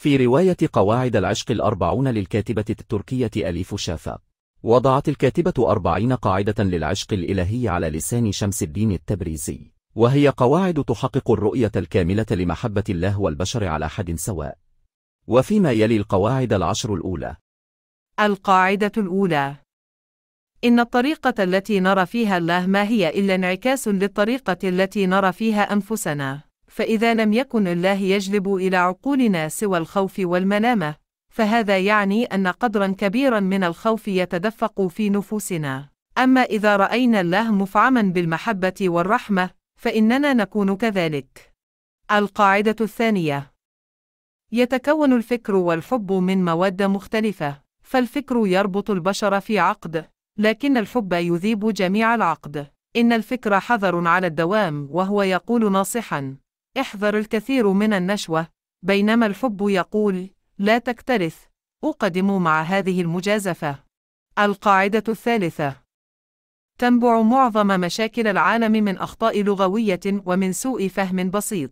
في رواية قواعد العشق الأربعون للكاتبة التركية أليف شافا وضعت الكاتبة أربعين قاعدة للعشق الإلهي على لسان شمس الدين التبريزي وهي قواعد تحقق الرؤية الكاملة لمحبة الله والبشر على حد سواء وفيما يلي القواعد العشر الأولى القاعدة الأولى إن الطريقة التي نرى فيها الله ما هي إلا انعكاس للطريقة التي نرى فيها أنفسنا فإذا لم يكن الله يجلب إلى عقولنا سوى الخوف والمنامة، فهذا يعني أن قدرًا كبيرًا من الخوف يتدفق في نفوسنا. أما إذا رأينا الله مفعمًا بالمحبة والرحمة، فإننا نكون كذلك. القاعدة الثانية: يتكون الفكر والحب من مواد مختلفة، فالفكر يربط البشر في عقد، لكن الحب يذيب جميع العقد. إن الفكر حذر على الدوام وهو يقول ناصحا احذر الكثير من النشوة بينما الحب يقول لا تكترث أقدم مع هذه المجازفة القاعدة الثالثة تنبع معظم مشاكل العالم من أخطاء لغوية ومن سوء فهم بسيط.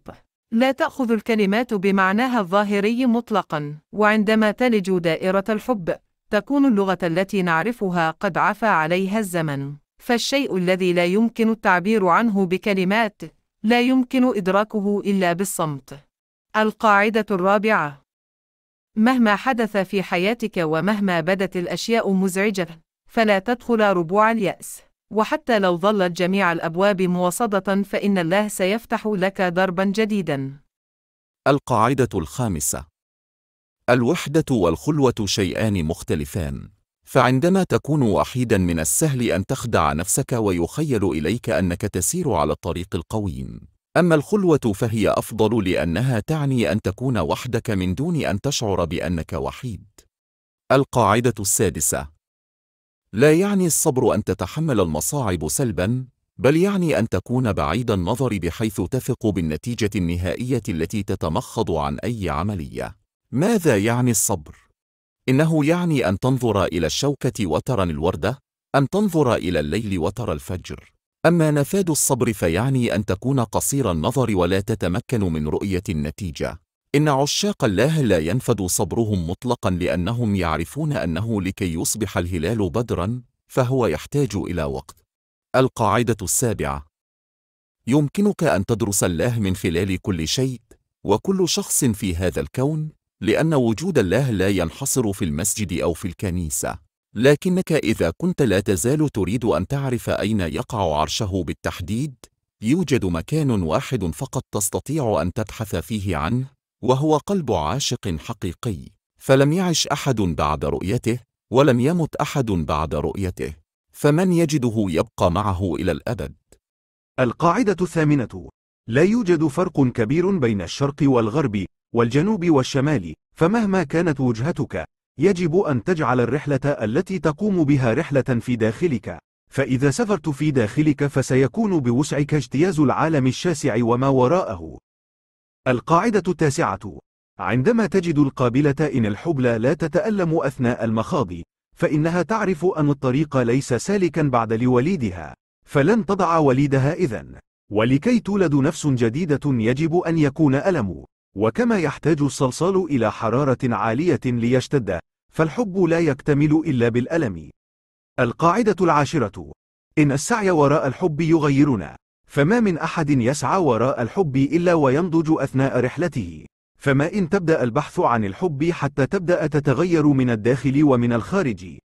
لا تأخذ الكلمات بمعناها الظاهري مطلقًا، وعندما تلج دائرة الحب، تكون اللغة التي نعرفها قد عفى عليها الزمن، فالشيء الذي لا يمكن التعبير عنه بكلمات، لا يمكن إدراكه إلا بالصمت. القاعدة الرابعة: مهما حدث في حياتك ومهما بدت الأشياء مزعجة، فلا تدخل ربوع اليأس، وحتى لو ظلت جميع الأبواب موصدة فإن الله سيفتح لك دربا جديدا. القاعدة الخامسة: الوحدة والخلوة شيئان مختلفان. فعندما تكون وحيدا من السهل أن تخدع نفسك ويخيل إليك أنك تسير على الطريق القويم أما الخلوة فهي أفضل لأنها تعني أن تكون وحدك من دون أن تشعر بأنك وحيد القاعدة السادسة لا يعني الصبر أن تتحمل المصاعب سلباً بل يعني أن تكون بعيد النظر بحيث تثق بالنتيجة النهائية التي تتمخض عن أي عملية ماذا يعني الصبر؟ إنه يعني أن تنظر إلى الشوكة وترى الوردة، أم تنظر إلى الليل وترى الفجر. أما نفاد الصبر فيعني أن تكون قصير النظر ولا تتمكن من رؤية النتيجة. إن عشاق الله لا ينفد صبرهم مطلقا لأنهم يعرفون أنه لكي يصبح الهلال بدرا فهو يحتاج إلى وقت. القاعدة السابعة يمكنك أن تدرس الله من خلال كل شيء وكل شخص في هذا الكون لأن وجود الله لا ينحصر في المسجد أو في الكنيسة لكنك إذا كنت لا تزال تريد أن تعرف أين يقع عرشه بالتحديد يوجد مكان واحد فقط تستطيع أن تبحث فيه عنه وهو قلب عاشق حقيقي فلم يعش أحد بعد رؤيته ولم يمت أحد بعد رؤيته فمن يجده يبقى معه إلى الأبد القاعدة الثامنة لا يوجد فرق كبير بين الشرق والغرب والجنوب والشمال فمهما كانت وجهتك يجب أن تجعل الرحلة التي تقوم بها رحلة في داخلك فإذا سافرت في داخلك فسيكون بوسعك اجتياز العالم الشاسع وما وراءه القاعدة التاسعة عندما تجد القابلة إن الحبلى لا تتألم أثناء المخاض فإنها تعرف أن الطريق ليس سالكا بعد لوليدها فلن تضع وليدها إذن ولكي تولد نفس جديدة يجب أن يكون ألم وكما يحتاج الصلصال إلى حرارة عالية ليشتد، فالحب لا يكتمل إلا بالألم. القاعدة العاشرة: إن السعي وراء الحب يغيرنا، فما من أحد يسعى وراء الحب إلا وينضج أثناء رحلته. فما إن تبدأ البحث عن الحب حتى تبدأ تتغير من الداخل ومن الخارج.